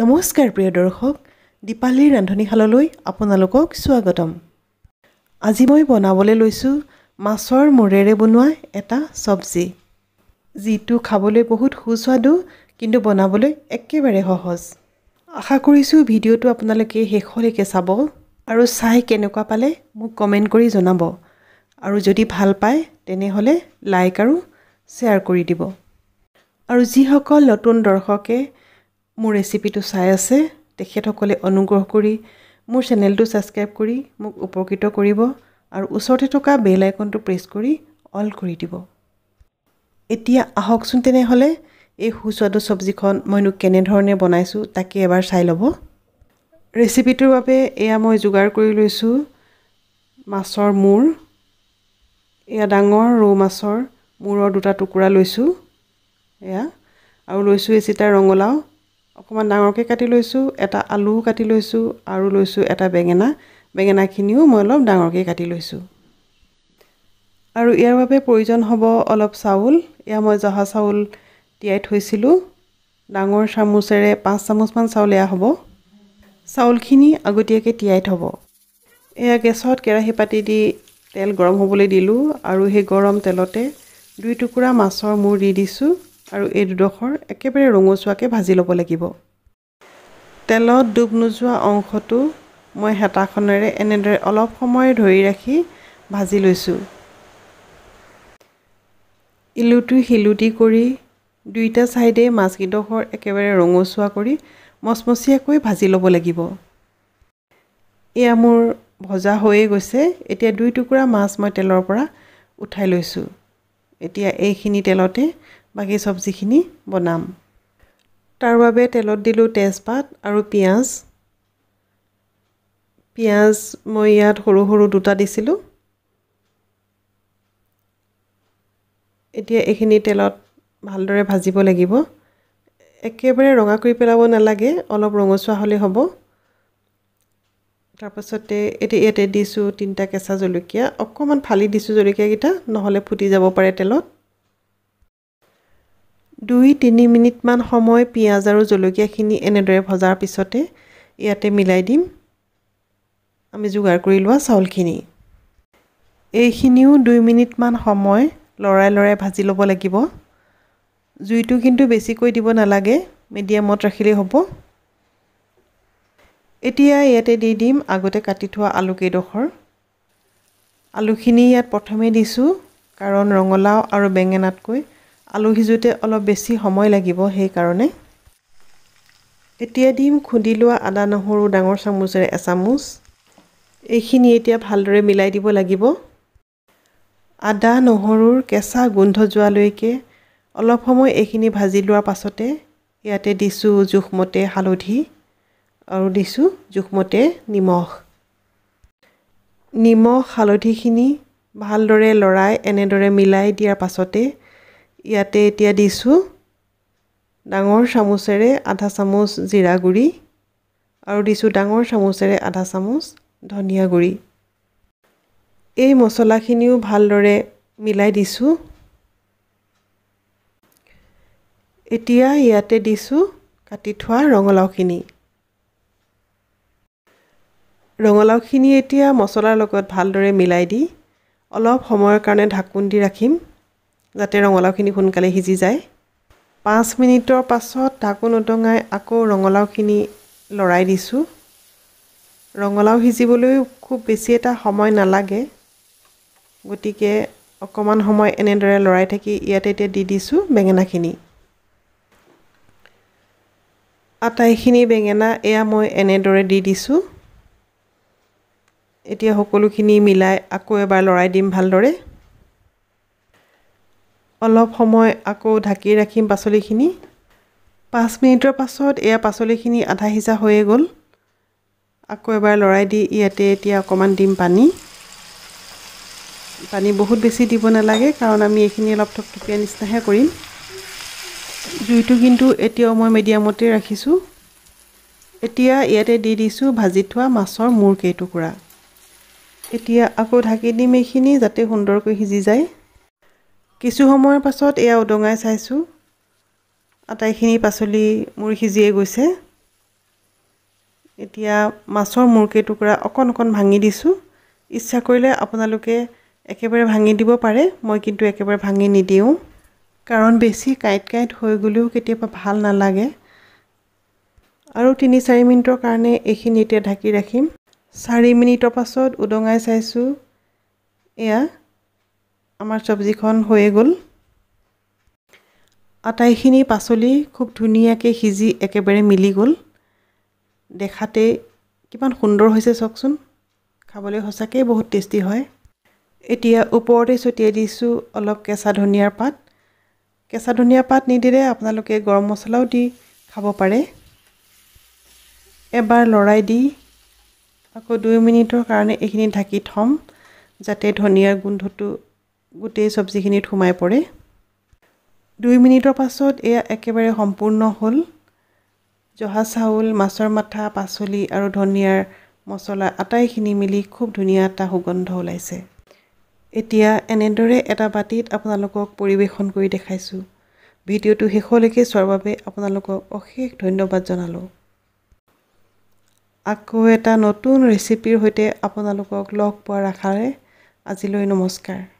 নমস্কাৰ প্ৰিয় দৰ্শক দীপালীৰ ৰান্ধনীশাললৈ আপোনালোকক স্বাগতম আজি মই বনাবলৈ লৈছোঁ মাছৰ মূৰেৰে বনোৱা এটা চব্জি যিটো খাবলৈ বহুত সুস্বাদু কিন্তু বনাবলৈ একেবাৰে সহজ আশা কৰিছোঁ ভিডিঅ'টো আপোনালোকে শেষলৈকে চাব আৰু চাই কেনেকুৱা পালে মোক কমেণ্ট কৰি জনাব আৰু যদি ভাল পায় তেনেহ'লে লাইক আৰু শ্বেয়াৰ কৰি দিব আৰু যিসকল নতুন দৰ্শকে মোৰ ৰেচিপিটো চাই আছে তেখেতসকলে অনুগ্ৰহ কৰি মোৰ চেনেলটো ছাবস্ক্ৰাইব কৰি মোক উপকৃত কৰিব আৰু ওচৰতে থকা বেল আইকনটো প্ৰেছ কৰি অল কৰি দিব এতিয়া আহকচোন তেনেহ'লে এই সুস্বাদু চব্জিখন মইনো কেনেধৰণে বনাইছোঁ তাকে এবাৰ চাই ল'ব ৰেচিপিটোৰ বাবে এয়া মই যোগাৰ কৰি লৈছোঁ মাছৰ মূৰ এয়া ডাঙৰ ৰৌ মাছৰ মূৰৰ দুটা টুকুৰা লৈছোঁ এয়া আৰু লৈছোঁ এচিটা ৰঙালাও অকণমান ডাঙৰকৈ কাটি লৈছোঁ এটা আলু কাটি লৈছোঁ আৰু লৈছোঁ এটা বেঙেনা বেঙেনাখিনিও মই অলপ ডাঙৰকৈ কাটি লৈছোঁ আৰু ইয়াৰ বাবে প্ৰয়োজন হ'ব অলপ চাউল এয়া মই জহা চাউল তিয়াই থৈছিলোঁ ডাঙৰ চামুচেৰে পাঁচ চামুচমান চাউল এয়া হ'ব চাউলখিনি আগতীয়াকৈ তিয়াই থ'ব এয়া গেছত কেৰাহী পাতি দি তেল গৰম হ'বলৈ দিলোঁ আৰু সেই গৰম তেলতে দুই টুকুৰা মাছৰ মূৰ দি দিছোঁ আৰু এই দুডোখৰ একেবাৰে ৰঙচুৱাকৈ ভাজি ল'ব লাগিব তেলত ডুব নোযোৱা অংশটো মই হেতাখনেৰে এনেদৰে অলপ সময় ধৰি ৰাখি ভাজি লৈছোঁ ইলুটি শিলুটি কৰি দুইটা ছাইডে মাছকেইডোখৰ একেবাৰে ৰঙচুৱা কৰি মচমচীয়াকৈ ভাজি ল'ব লাগিব এয়া মোৰ ভজা হৈয়ে গৈছে এতিয়া দুই টুকুৰা মাছ মই তেলৰ পৰা উঠাই লৈছোঁ এতিয়া এইখিনি তেলতে বাকী চব্জিখিনি বনাম তাৰ বাবে তেলত দিলোঁ তেজপাত আৰু পিঁয়াজ পিঁয়াজ মই ইয়াত সৰু সৰু দুটা দিছিলোঁ এতিয়া এইখিনি তেলত ভালদৰে ভাজিব লাগিব একেবাৰে ৰঙা কৰি পেলাব নালাগে অলপ ৰঙচুৱা হ'লে হ'ব তাৰপাছতে এতিয়া ইয়াতে দিছোঁ তিনিটা কেঁচা জলকীয়া অকণমান ফালি দিছোঁ জলকীয়াকেইটা নহ'লে ফুটি যাব পাৰে তেলত দুই তিনি মিনিটমান সময় পিঁয়াজ আৰু জলকীয়াখিনি এনেদৰে ভজাৰ পিছতে ইয়াতে মিলাই দিম আমি যোগাৰ কৰি লোৱা চাউলখিনি এইখিনিও দুই মিনিটমান সময় লৰাই লৰাই ভাজি ল'ব লাগিব জুইটো কিন্তু বেছিকৈ দিব নালাগে মিডিয়ামত ৰাখিলেই হ'ব এতিয়া ইয়াতে দি দিম আগতে কাটি থোৱা আলুকেইডোখৰ আলুখিনি ইয়াত প্ৰথমে দিছোঁ কাৰণ ৰঙালাও আৰু বেঙেনাতকৈ আলু জুইতে অলপ বেছি সময় লাগিব সেইকাৰণে এতিয়া দিম খুন্দি লোৱা আদা নহৰু ডাঙৰ চামুচেৰে এচামুচ এইখিনি এতিয়া ভালদৰে মিলাই দিব লাগিব আদা নহৰুৰ কেঁচা গোন্ধ যোৱালৈকে অলপ সময় এইখিনি ভাজি লোৱাৰ পাছতে ইয়াতে দিছোঁ জোখমতে হালধি আৰু দিছোঁ জোখমতে নিমখ নিমখ হালধিখিনি ভালদৰে লৰাই এনেদৰে মিলাই দিয়াৰ পাছতে ইয়াতে এতিয়া দিছোঁ ডাঙৰ চামুচেৰে আধা চামুচ জিৰা গুড়ি আৰু দিছোঁ ডাঙৰ চামুচেৰে আধা চামুচ ধনিয়া গুড়ি এই মছলাখিনিও ভালদৰে মিলাই দিছোঁ এতিয়া ইয়াতে দিছোঁ কাটি থোৱা ৰঙালাওখিনি ৰঙালাওখিনি এতিয়া মছলাৰ লগত ভালদৰে মিলাই দি অলপ সময়ৰ কাৰণে ঢাকোন দি ৰাখিম যাতে ৰঙালাওখিনি সোনকালে সিজি যায় পাঁচ মিনিটৰ পাছত ঢাকোন উটঙাই আকৌ ৰঙালাওখিনি লৰাই দিছোঁ ৰঙালাও সিজিবলৈও খুব বেছি এটা সময় নালাগে গতিকে অকণমান সময় এনেদৰে লৰাই থাকি ইয়াতে এতিয়া দি দিছোঁ বেঙেনাখিনি আটাইখিনি বেঙেনা এয়া মই এনেদৰে দি দিছোঁ এতিয়া সকলোখিনি মিলাই আকৌ এবাৰ লৰাই দিম ভালদৰে অলপ সময় আকৌ ঢাকি ৰাখিম পাচলিখিনি পাঁচ মিনিটৰ পাছত এয়া পাচলিখিনি আধা সিজা হৈয়ে গ'ল আকৌ এবাৰ লৰাই দি ইয়াতে এতিয়া অকণমান দিম পানী পানী বহুত বেছি দিব নালাগে কাৰণ আমি এইখিনি অলপ থপথপীয়া নিচিনাহে কৰিম জুইটো কিন্তু এতিয়াও মই মিডিয়ামতে ৰাখিছোঁ এতিয়া ইয়াতে দি দিছোঁ ভাজি থোৱা মাছৰ মূৰ কেইটুকুৰা এতিয়া আকৌ ঢাকি দিম এইখিনি যাতে সুন্দৰকৈ সিজি যায় কিছু সময়ৰ পাছত এয়া উদঙাই চাইছোঁ আটাইখিনি পাচলি মোৰ সিজিয়ে গৈছে এতিয়া মাছৰ মূৰকেইটুকুৰা অকণ অকণ ভাঙি দিছোঁ ইচ্ছা কৰিলে আপোনালোকে একেবাৰে ভাঙি দিব পাৰে মই কিন্তু একেবাৰে ভাঙি নিদিওঁ কাৰণ বেছি কাঁইট কাঁইট হৈ গ'লেও কেতিয়াবা ভাল নালাগে আৰু তিনি চাৰি মিনিটৰ কাৰণে এইখিনি এতিয়া ঢাকি ৰাখিম চাৰি মিনিটৰ পাছত উদঙাই চাইছোঁ এয়া আমাৰ চব্জিখন হৈয়ে গ'ল আটাইখিনি পাচলি খুব ধুনীয়াকৈ সিজি একেবাৰে মিলি গ'ল দেখাতে কিমান সুন্দৰ হৈছে চাওকচোন খাবলৈ সঁচাকৈয়ে বহুত টেষ্টি হয় এতিয়া ওপৰতে ছটিয়াই দিছোঁ অলপ কেঁচা ধনিয়াৰ পাত কেঁচা ধনিয়া পাত নিদিলে আপোনালোকে গৰম মছলাও দি খাব পাৰে এবাৰ লৰাই দি আকৌ দুই মিনিটৰ কাৰণে এইখিনি ঢাকি থ'ম যাতে ধনিয়াৰ গোন্ধটো গোটেই চব্জিখিনিত সোমাই পৰে দুই মিনিটৰ পাছত এয়া একেবাৰে সম্পূৰ্ণ হ'ল জহা চাউল মাছৰ মাথা পাচলি আৰু ধনিয়াৰ মছলা আটাইখিনি মিলি খুব ধুনীয়া এটা সুগন্ধ ওলাইছে এতিয়া এনেদৰে এটা বাতিত আপোনালোকক পৰিৱেশন কৰি দেখাইছোঁ ভিডিঅ'টো শেষলৈকে চোৱাৰ বাবে আপোনালোকক অশেষ ধন্যবাদ জনালোঁ আকৌ এটা নতুন ৰেচিপিৰ সৈতে আপোনালোকক লগ পোৱাৰ আশাৰে আজিলৈ নমস্কাৰ